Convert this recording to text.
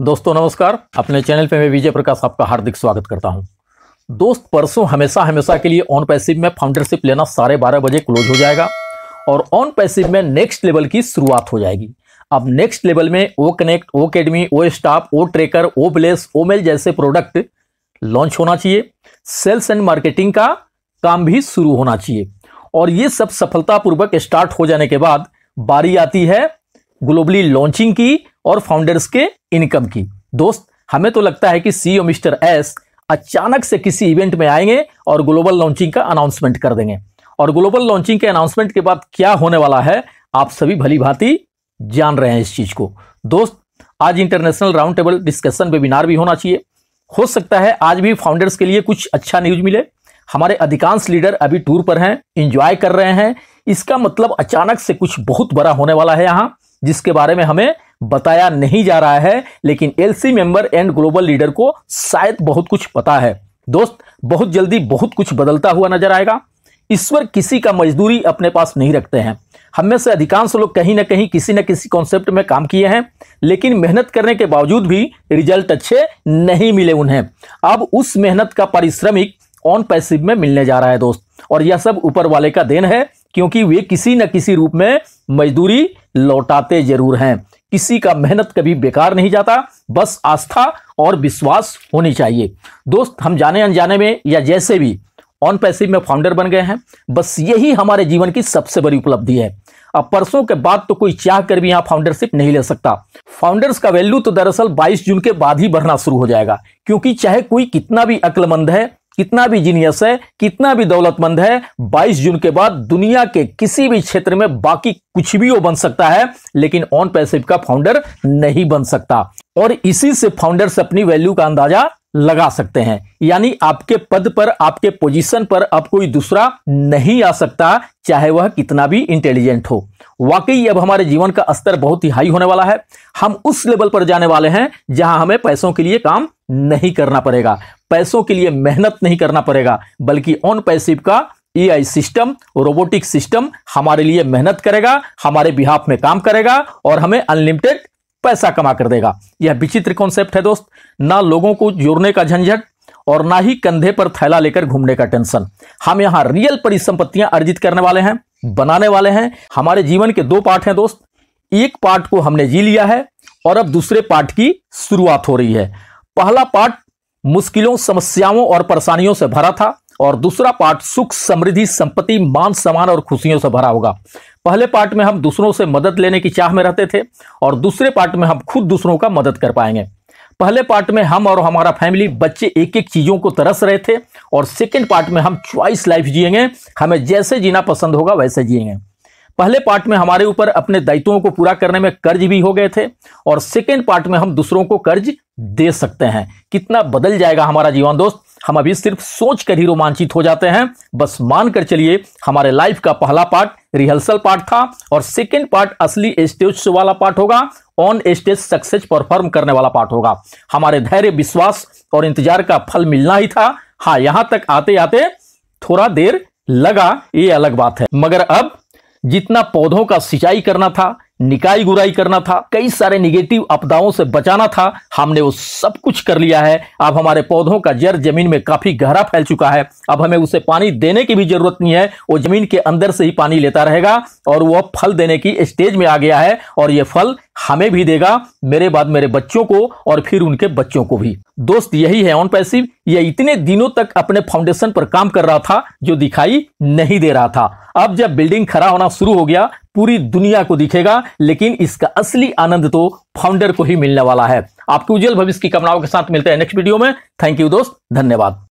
दोस्तों नमस्कार अपने चैनल पे मैं विजय प्रकाश आपका हार्दिक स्वागत करता हूं दोस्त परसों हमेशा हमेशा के लिए ऑन पैसिव में फाउंडरशिप लेना साढ़े बारह बजे क्लोज हो जाएगा और ऑन पैसिव में नेक्स्ट लेवल की शुरुआत हो जाएगी अब नेक्स्ट लेवल में O connect O academy O staff O tracker O bless O mail जैसे प्रोडक्ट लॉन्च होना चाहिए सेल्स एंड मार्केटिंग का काम भी शुरू होना चाहिए और ये सब सफलतापूर्वक स्टार्ट हो जाने के बाद बारी आती है ग्लोबली लॉन्चिंग की और फाउंडर्स के इनकम की दोस्त हमें तो लगता है कि सीईओ e मिस्टर एस अचानक से किसी इवेंट में आएंगे और ग्लोबल लॉन्चिंग का अनाउंसमेंट कर देंगे और ग्लोबल लॉन्चिंग के अनाउंसमेंट के बाद क्या होने वाला है आप सभी भली भांति जान रहे हैं इस चीज को दोस्त आज international round table discussion webinar भी होना चाहिए हो सकता है आज भी फाउंडर्स के लिए कुछ अच्छा न्यूज मिले हमारे अधिकांश लीडर अभी टूर पर हैं इंजॉय कर रहे हैं इसका मतलब अचानक से कुछ बहुत बड़ा होने वाला है यहाँ जिसके बारे में हमें बताया नहीं जा रहा है लेकिन LC member and global leader को शायद बहुत कुछ पता है दोस्त बहुत जल्दी बहुत कुछ बदलता हुआ नजर आएगा ईश्वर किसी का मजदूरी अपने पास नहीं रखते हैं हम में से अधिकांश लोग कहीं ना कहीं किसी न किसी कॉन्सेप्ट में काम किए हैं लेकिन मेहनत करने के बावजूद भी रिजल्ट अच्छे नहीं मिले उन्हें अब उस मेहनत का पारिश्रमिक ऑन पैसिव में मिलने जा रहा है दोस्त और यह सब ऊपर वाले का देन है क्योंकि वे किसी न किसी रूप में मजदूरी लौटाते जरूर हैं किसी का मेहनत कभी बेकार नहीं जाता बस आस्था और विश्वास होनी चाहिए दोस्त हम जाने अनजाने में या जैसे भी ऑन पैसिव में फाउंडर बन गए हैं बस यही हमारे जीवन की सबसे बड़ी उपलब्धि है अब परसों के बाद तो कोई चाह कर भी यहाँ फाउंडरशिप नहीं ले सकता फाउंडर्स का वैल्यू तो दरअसल 22 जून के बाद ही बढ़ना शुरू हो जाएगा क्योंकि चाहे कोई कितना भी अक्लमंद है कितना भी जीनियस है कितना भी दौलतमंद है 22 जून के बाद दुनिया के किसी भी क्षेत्र में बाकी कुछ भी वो बन सकता है लेकिन ऑन पैसिव का फाउंडर नहीं बन सकता और इसी से फाउंडर्स अपनी वैल्यू का अंदाजा लगा सकते हैं यानी आपके पद पर आपके पोजीशन पर अब कोई दूसरा नहीं आ सकता चाहे वह कितना भी इंटेलिजेंट हो वाकई अब हमारे जीवन का स्तर बहुत ही हाई होने वाला है हम उस लेवल पर जाने वाले हैं जहां हमें पैसों के लिए काम नहीं करना पड़ेगा पैसों के लिए मेहनत नहीं करना पड़ेगा बल्कि ऑन पैसिव का एआई सिस्टम रोबोटिक सिस्टम हमारे लिए मेहनत करेगा हमारे बिहाफ में काम करेगा और हमें अनलिमिटेड पैसा कमा कर देगा यह विचित्र कॉन्सेप्ट है दोस्त ना लोगों को जोड़ने का झंझट और ना ही कंधे पर थैला लेकर घूमने का टेंशन हम यहां रियल परिसंपत्तियां अर्जित करने वाले हैं बनाने वाले हैं हमारे जीवन के दो पार्ट हैं दोस्त एक पार्ट को हमने जी लिया है और अब दूसरे पार्ट की शुरुआत हो रही है पहला पार्ट मुश्किलों समस्याओं और परेशानियों से भरा था और दूसरा पार्ट सुख समृद्धि संपत्ति मान सम्मान और खुशियों से भरा होगा पहले पार्ट में हम दूसरों से मदद लेने की चाह में रहते थे और दूसरे पार्ट में हम खुद दूसरों का मदद कर पाएंगे पहले पार्ट में हम और हमारा फैमिली बच्चे एक एक चीज़ों को तरस रहे थे और सेकेंड पार्ट में हम च्वाइस लाइफ जिएंगे हमें जैसे जीना पसंद होगा वैसे जिएंगे पहले पार्ट में हमारे ऊपर अपने दायित्वों को पूरा करने में कर्ज भी हो गए थे और सेकेंड पार्ट में हम दूसरों को कर्ज दे सकते हैं कितना बदल जाएगा हमारा जीवन दोस्त हम अभी सिर्फ सोच कर ही रोमांचित हो जाते हैं बस मान कर चलिए हमारे लाइफ का पहला पार्ट रिहर्सल पार्ट था और सेकेंड पार्ट असली स्टेज वाला पार्ट होगा ऑन स्टेज सक्सेस परफॉर्म करने वाला पार्ट होगा हमारे धैर्य विश्वास और इंतजार का फल मिलना ही था हाँ यहां तक आते आते थोड़ा देर लगा ये अलग बात है मगर अब जितना पौधों का सिंचाई करना था निकाई गुराई करना था कई सारे निगेटिव आपदाओं से बचाना था हमने वो सब कुछ कर लिया है अब हमारे पौधों का जड़ जमीन में काफी गहरा फैल चुका है अब हमें उसे पानी देने की भी जरूरत नहीं है वो जमीन के अंदर से ही पानी लेता रहेगा और वह फल देने की स्टेज में आ गया है और ये फल हमें भी देगा मेरे बाद मेरे बच्चों को और फिर उनके बच्चों को भी दोस्त यही है ऑन पैसिव यह इतने दिनों तक अपने फाउंडेशन पर काम कर रहा था जो दिखाई नहीं दे रहा था अब जब बिल्डिंग खड़ा होना शुरू हो गया पूरी दुनिया को दिखेगा लेकिन इसका असली आनंद तो फाउंडर को ही मिलने वाला है आपके उज्जवल भविष्य की कामनाओं के साथ मिलते हैं नेक्स्ट वीडियो में थैंक यू दोस्त धन्यवाद